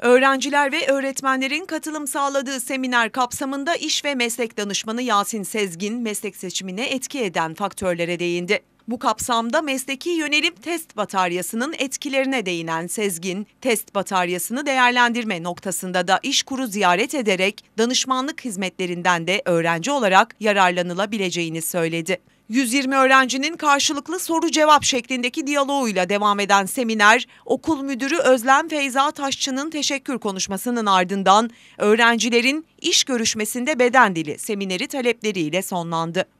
Öğrenciler ve öğretmenlerin katılım sağladığı seminer kapsamında iş ve meslek danışmanı Yasin Sezgin meslek seçimine etki eden faktörlere değindi. Bu kapsamda mesleki yönelim test bataryasının etkilerine değinen Sezgin, test bataryasını değerlendirme noktasında da iş kuru ziyaret ederek danışmanlık hizmetlerinden de öğrenci olarak yararlanılabileceğini söyledi. 120 öğrencinin karşılıklı soru cevap şeklindeki diyaloğuyla devam eden seminer, okul müdürü Özlem Feyza Taşçı'nın teşekkür konuşmasının ardından öğrencilerin iş görüşmesinde beden dili semineri talepleriyle sonlandı.